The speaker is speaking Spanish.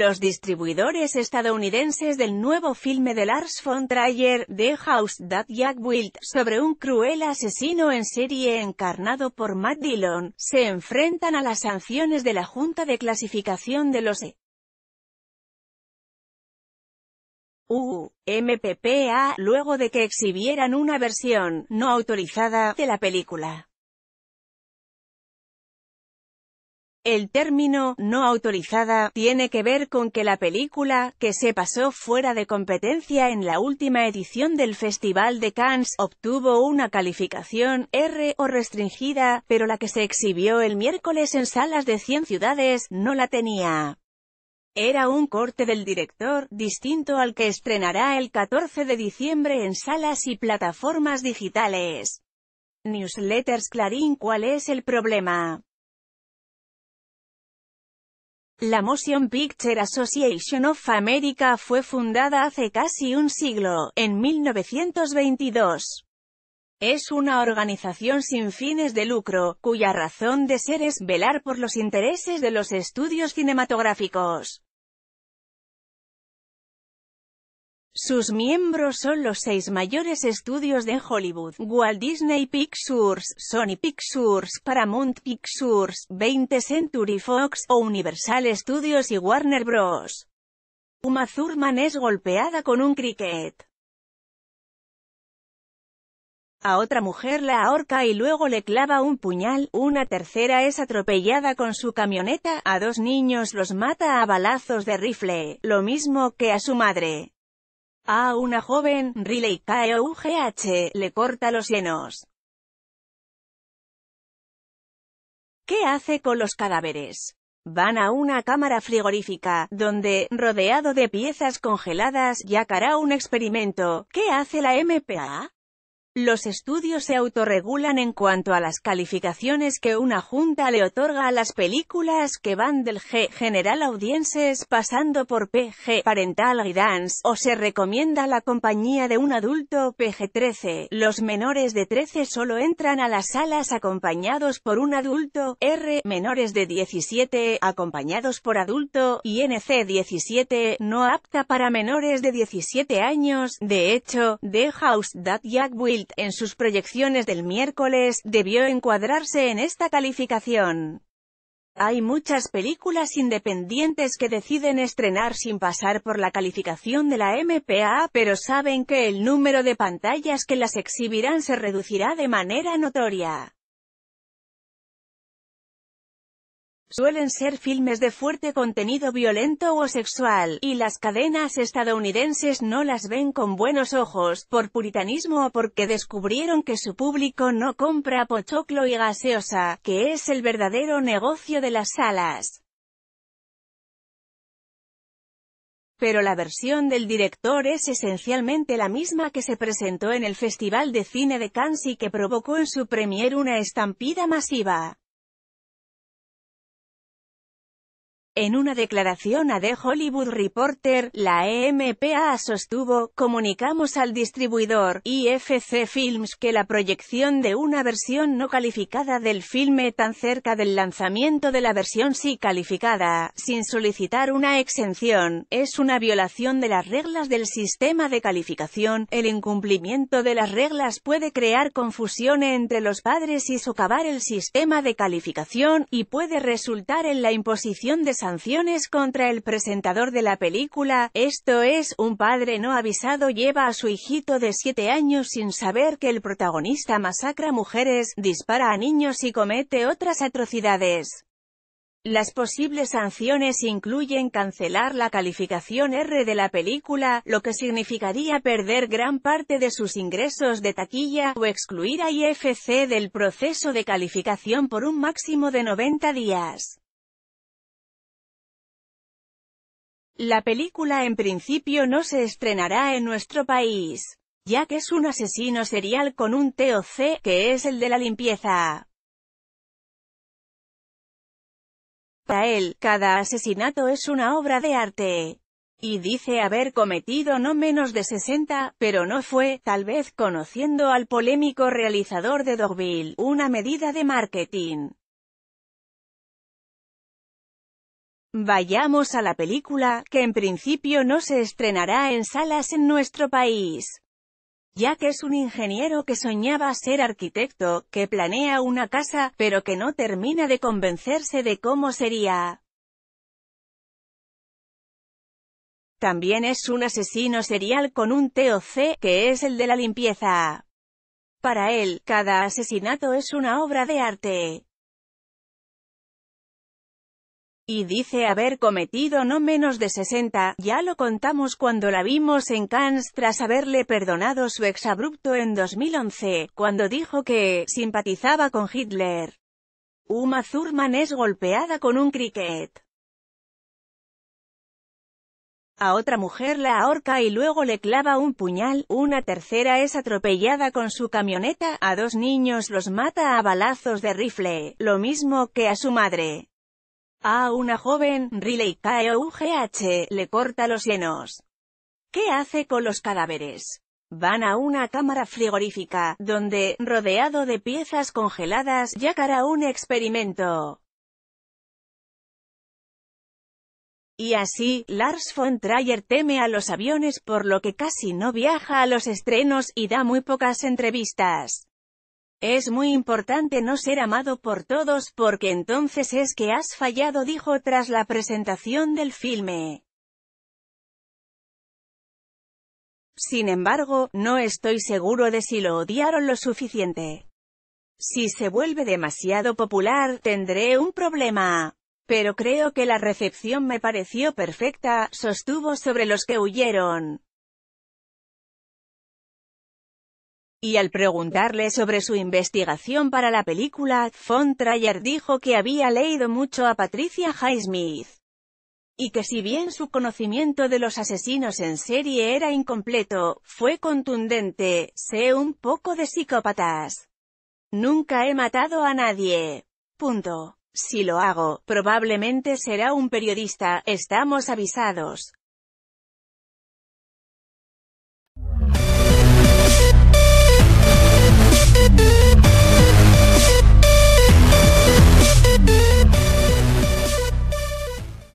Los distribuidores estadounidenses del nuevo filme de Lars von Trier, The House That Jack Built, sobre un cruel asesino en serie encarnado por Matt Dillon, se enfrentan a las sanciones de la Junta de Clasificación de los E. luego de que exhibieran una versión no autorizada de la película. El término «no autorizada» tiene que ver con que la película, que se pasó fuera de competencia en la última edición del Festival de Cannes, obtuvo una calificación R o restringida, pero la que se exhibió el miércoles en salas de 100 ciudades, no la tenía. Era un corte del director, distinto al que estrenará el 14 de diciembre en salas y plataformas digitales. Newsletters Clarín ¿Cuál es el problema? La Motion Picture Association of America fue fundada hace casi un siglo, en 1922. Es una organización sin fines de lucro, cuya razón de ser es velar por los intereses de los estudios cinematográficos. Sus miembros son los seis mayores estudios de Hollywood, Walt Disney Pictures, Sony Pictures, Paramount Pictures, 20 Century Fox, o Universal Studios y Warner Bros. Uma Thurman es golpeada con un cricket. A otra mujer la ahorca y luego le clava un puñal, una tercera es atropellada con su camioneta, a dos niños los mata a balazos de rifle, lo mismo que a su madre. A una joven, Riley K.O.U.G.H. E le corta los llenos. ¿Qué hace con los cadáveres? Van a una cámara frigorífica, donde, rodeado de piezas congeladas, ya hará un experimento. ¿Qué hace la MPA? Los estudios se autorregulan en cuanto a las calificaciones que una junta le otorga a las películas que van del G General Audiences pasando por PG Parental Guidance o se recomienda la compañía de un adulto PG-13. Los menores de 13 solo entran a las salas acompañados por un adulto, R, menores de 17 acompañados por adulto y NC-17 no apta para menores de 17 años. De hecho, The House That Jack Wilt en sus proyecciones del miércoles, debió encuadrarse en esta calificación. Hay muchas películas independientes que deciden estrenar sin pasar por la calificación de la MPA, pero saben que el número de pantallas que las exhibirán se reducirá de manera notoria. Suelen ser filmes de fuerte contenido violento o sexual, y las cadenas estadounidenses no las ven con buenos ojos, por puritanismo o porque descubrieron que su público no compra pochoclo y gaseosa, que es el verdadero negocio de las salas. pero la versión del director es esencialmente la misma que se presentó en el Festival de Cine de Cannes y que provocó en su premier una estampida masiva. En una declaración a The Hollywood Reporter, la EMPA sostuvo, comunicamos al distribuidor, IFC Films, que la proyección de una versión no calificada del filme tan cerca del lanzamiento de la versión sí calificada, sin solicitar una exención, es una violación de las reglas del sistema de calificación, el incumplimiento de las reglas puede crear confusión entre los padres y socavar el sistema de calificación, y puede resultar en la imposición de sanciones sanciones contra el presentador de la película, esto es, un padre no avisado lleva a su hijito de 7 años sin saber que el protagonista masacra mujeres, dispara a niños y comete otras atrocidades. Las posibles sanciones incluyen cancelar la calificación R de la película, lo que significaría perder gran parte de sus ingresos de taquilla, o excluir a IFC del proceso de calificación por un máximo de 90 días. La película en principio no se estrenará en nuestro país, ya que es un asesino serial con un TOC, que es el de la limpieza. Para él, cada asesinato es una obra de arte. Y dice haber cometido no menos de 60, pero no fue, tal vez conociendo al polémico realizador de Dogville, una medida de marketing. Vayamos a la película, que en principio no se estrenará en salas en nuestro país. Ya que es un ingeniero que soñaba ser arquitecto, que planea una casa, pero que no termina de convencerse de cómo sería. También es un asesino serial con un TOC, que es el de la limpieza. Para él, cada asesinato es una obra de arte y dice haber cometido no menos de 60, ya lo contamos cuando la vimos en Cannes tras haberle perdonado su exabrupto en 2011, cuando dijo que simpatizaba con Hitler. Uma zurman es golpeada con un cricket. A otra mujer la ahorca y luego le clava un puñal, una tercera es atropellada con su camioneta, a dos niños los mata a balazos de rifle, lo mismo que a su madre. A una joven, Riley K.O.G.H. E le corta los llenos. ¿Qué hace con los cadáveres? Van a una cámara frigorífica, donde, rodeado de piezas congeladas, Jack hará un experimento. Y así, Lars von Trier teme a los aviones por lo que casi no viaja a los estrenos y da muy pocas entrevistas. Es muy importante no ser amado por todos porque entonces es que has fallado dijo tras la presentación del filme. Sin embargo, no estoy seguro de si lo odiaron lo suficiente. Si se vuelve demasiado popular, tendré un problema. Pero creo que la recepción me pareció perfecta, sostuvo sobre los que huyeron. y al preguntarle sobre su investigación para la película, Von Trayer dijo que había leído mucho a Patricia Highsmith, y que si bien su conocimiento de los asesinos en serie era incompleto, fue contundente, sé un poco de psicópatas. Nunca he matado a nadie. Punto. Si lo hago, probablemente será un periodista, estamos avisados.